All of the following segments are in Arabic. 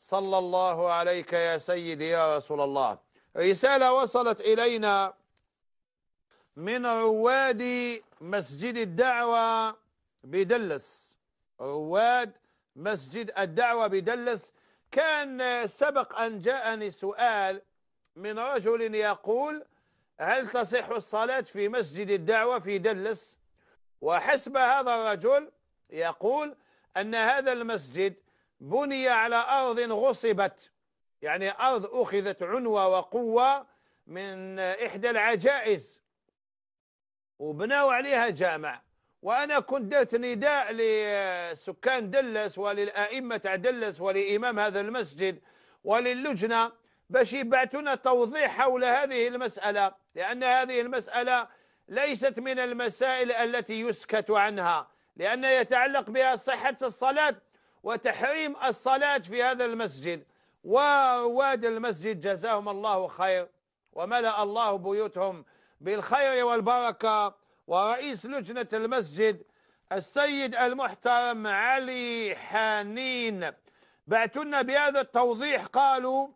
صلى الله عليك يا سيدي يا رسول الله رسالة وصلت إلينا من رواد مسجد الدعوة بدلس رواد مسجد الدعوة بدلس كان سبق أن جاءني سؤال من رجل يقول هل تصح الصلاة في مسجد الدعوة في دلس وحسب هذا الرجل يقول أن هذا المسجد بني على أرض غصبت يعني أرض أخذت عنوة وقوة من إحدى العجائز وبناوا عليها جامع وأنا كنت درت نداء لسكان دلس وللأئمة تاع دلس ولإمام هذا المسجد وللجنة باش يبعثونا توضيح حول هذه المسألة لأن هذه المسألة ليست من المسائل التي يسكت عنها لأن يتعلق بها صحة الصلاة وتحريم الصلاة في هذا المسجد ورواد المسجد جزاهم الله خير وملأ الله بيوتهم بالخير والبركة ورئيس لجنة المسجد السيد المحترم علي حنين بعتنا بهذا التوضيح قالوا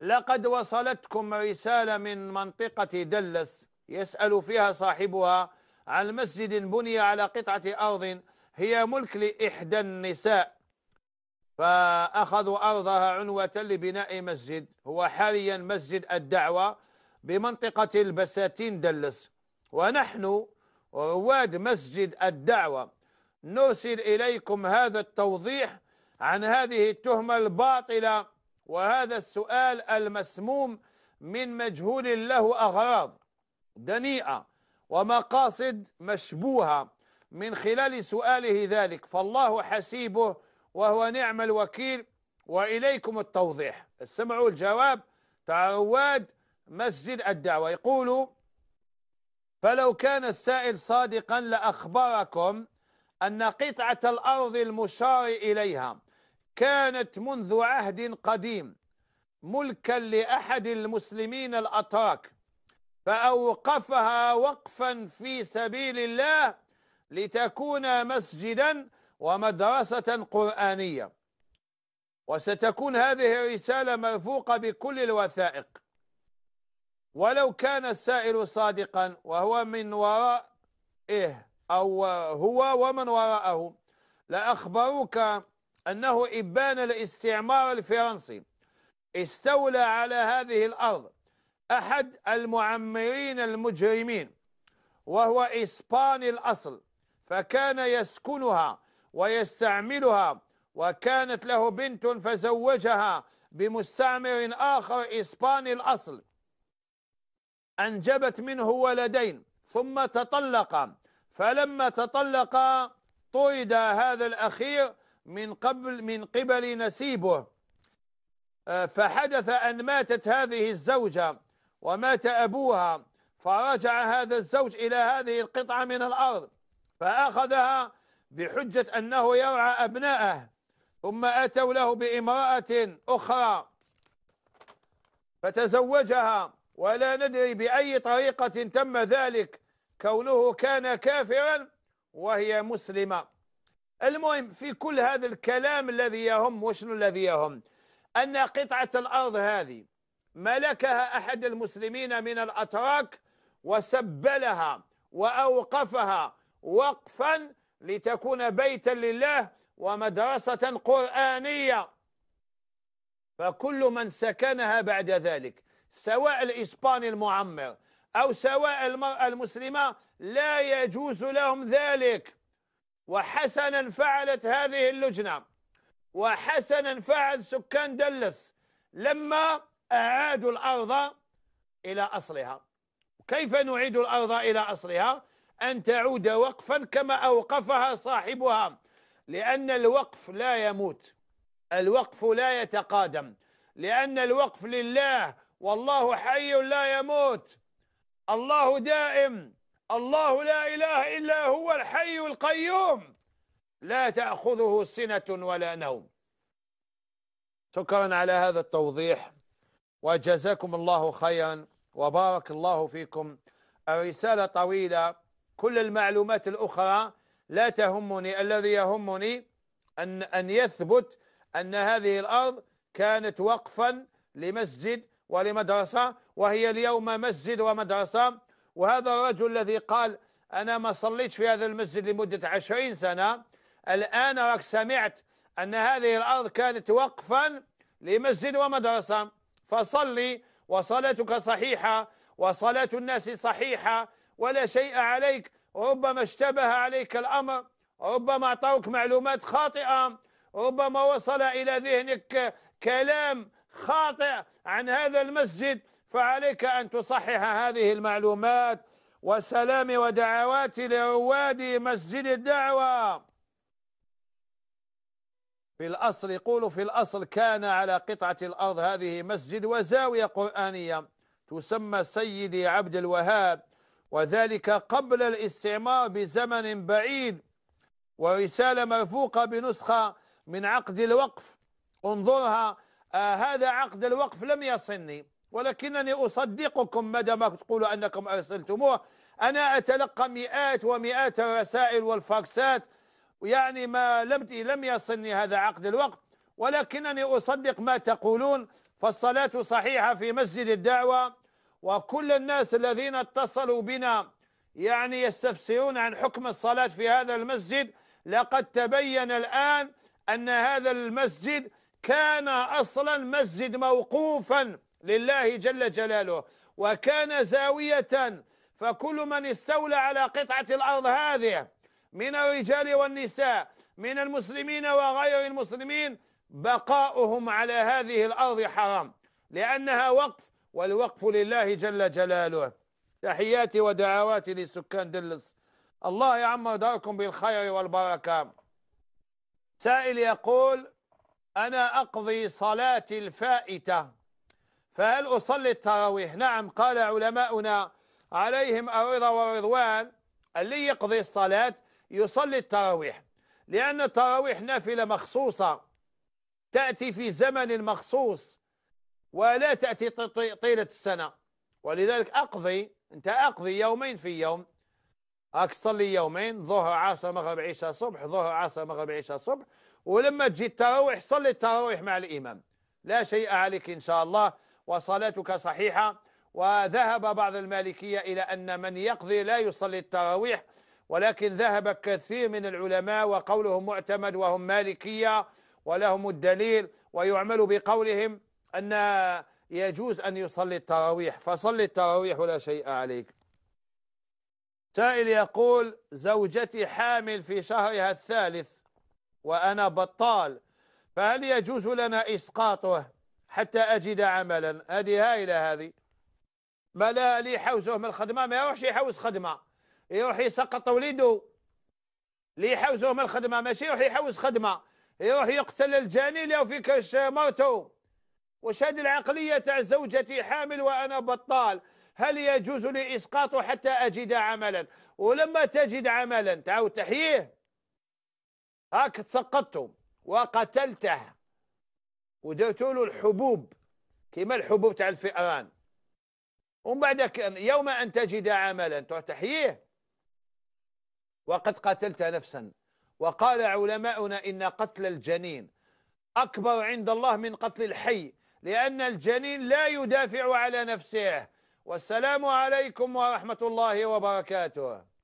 لقد وصلتكم رسالة من منطقة دلس يسأل فيها صاحبها عن مسجد بني على قطعة أرض هي ملك لإحدى النساء فأخذوا أرضها عنوة لبناء مسجد هو حاليا مسجد الدعوة بمنطقة البساتين دلس ونحن رواد مسجد الدعوة نرسل إليكم هذا التوضيح عن هذه التهمة الباطلة وهذا السؤال المسموم من مجهول له أغراض دنيئة ومقاصد مشبوهة من خلال سؤاله ذلك فالله حسيبه وهو نعم الوكيل وإليكم التوضيح استمعوا الجواب تعواد مسجد الدعوة يقول فلو كان السائل صادقا لأخبركم أن قطعة الأرض المشار إليها كانت منذ عهد قديم ملكا لأحد المسلمين الأتراك فأوقفها وقفا في سبيل الله لتكون مسجدا ومدرسة قرآنية وستكون هذه الرسالة مرفوقة بكل الوثائق ولو كان السائل صادقا وهو من ورائه أو هو ومن وراءه لأخبروك أنه إبان الاستعمار الفرنسي استولى على هذه الأرض أحد المعمرين المجرمين وهو إسباني الأصل فكان يسكنها ويستعملها وكانت له بنت فزوجها بمستعمر آخر إسباني الأصل أنجبت منه ولدين ثم تطلق فلما تطلق طرد هذا الأخير من قبل من قبل نسيبه آه، فحدث أن ماتت هذه الزوجة ومات أبوها فرجع هذا الزوج إلى هذه القطعة من الأرض فأخذها بحجة أنه يرعى أبناءه ثم أتوا له بامرأة أخرى فتزوجها ولا ندري بأي طريقة تم ذلك كونه كان كافرا وهي مسلمة المهم في كل هذا الكلام الذي يهم وشنو الذي يهم أن قطعة الأرض هذه ملكها أحد المسلمين من الأتراك وسبلها وأوقفها وقفا لتكون بيتا لله ومدرسة قرآنية فكل من سكنها بعد ذلك سواء الإسباني المعمر أو سواء المرأة المسلمة لا يجوز لهم ذلك وحسنا فعلت هذه اللجنة وحسنا فعل سكان دلس لما أعادوا الأرض إلى أصلها كيف نعيد الأرض إلى أصلها؟ أن تعود وقفا كما أوقفها صاحبها لأن الوقف لا يموت الوقف لا يتقادم لأن الوقف لله والله حي لا يموت الله دائم الله لا إله إلا هو الحي القيوم لا تأخذه سنة ولا نوم شكرا على هذا التوضيح وجزاكم الله خيرا وبارك الله فيكم الرسالة طويلة كل المعلومات الأخرى لا تهمني الذي يهمني أن, أن يثبت أن هذه الأرض كانت وقفا لمسجد ولمدرسة وهي اليوم مسجد ومدرسة وهذا الرجل الذي قال أنا ما صليت في هذا المسجد لمدة عشرين سنة الآن راك سمعت أن هذه الأرض كانت وقفا لمسجد ومدرسة فصلي وصلاتك صحيحة وصلاة الناس صحيحة ولا شيء عليك ربما اشتبه عليك الأمر ربما أعطوك معلومات خاطئة ربما وصل إلى ذهنك كلام خاطئ عن هذا المسجد فعليك أن تصحح هذه المعلومات وسلام ودعوات لرواد مسجد الدعوة في الأصل يقول في الأصل كان على قطعة الأرض هذه مسجد وزاوية قرآنية تسمى سيدي عبد الوهاب وذلك قبل الاستعمار بزمن بعيد ورسالة مرفوقة بنسخة من عقد الوقف انظرها آه هذا عقد الوقف لم يصلني ولكنني أصدقكم مدى ما تقولوا أنكم أرسلتموه أنا أتلقى مئات ومئات الرسائل والفاكسات يعني ما لم لم يصلني هذا عقد الوقت ولكنني أصدق ما تقولون فالصلاة صحيحة في مسجد الدعوة وكل الناس الذين اتصلوا بنا يعني يستفسرون عن حكم الصلاة في هذا المسجد لقد تبين الآن أن هذا المسجد كان أصلا مسجد موقوفا لله جل جلاله وكان زاوية فكل من استولى على قطعة الأرض هذه من الرجال والنساء من المسلمين وغير المسلمين بقاؤهم على هذه الأرض حرام لأنها وقف والوقف لله جل جلاله تحياتي ودعواتي لسكان دلس الله يعم داركم بالخير والبركة سائل يقول أنا أقضي صلاة الفائتة فهل أصلي التراويح نعم قال علماؤنا عليهم الرضا والرضوان اللي يقضي الصلاة يصلي التراويح لأن التراويح نافلة مخصوصة تأتي في زمن مخصوص ولا تأتي طيلة السنة ولذلك أقضي أنت أقضي يومين في يوم هاك تصلي يومين ظهر عصر مغرب عشاء صبح ظهر عصر مغرب عشاء صبح ولما تجي التراويح صلي التراويح مع الإمام لا شيء عليك إن شاء الله وصلاتك صحيحة وذهب بعض المالكية إلى أن من يقضي لا يصلي التراويح ولكن ذهب كثير من العلماء وقولهم معتمد وهم مالكية ولهم الدليل ويعمل بقولهم أن يجوز أن يصلي التراويح فصلي التراويح ولا شيء عليك سائل يقول زوجتي حامل في شهرها الثالث وأنا بطال فهل يجوز لنا إسقاطه حتى أجد عملا هذه هائلة هذه ما لا لي حوزه من الخدمة ما يروحش يحوز خدمة يروح يسقط وليده لي حوزه من الخدمة ماشي يروح يحوز خدمة يروح يقتل الجاني لو كرش مرته وشهد العقلية زوجتي حامل وأنا بطال هل يجوز لي إسقاطه حتى أجد عملا ولما تجد عملا تعاود تحييه هاك تسقطته وقتلته ودرت له الحبوب كما الحبوب تاع الفئران ومن بعد يوم أن تجد عملا تحييه وقد قتلت نفسا وقال علماؤنا إن قتل الجنين أكبر عند الله من قتل الحي لأن الجنين لا يدافع على نفسه والسلام عليكم ورحمة الله وبركاته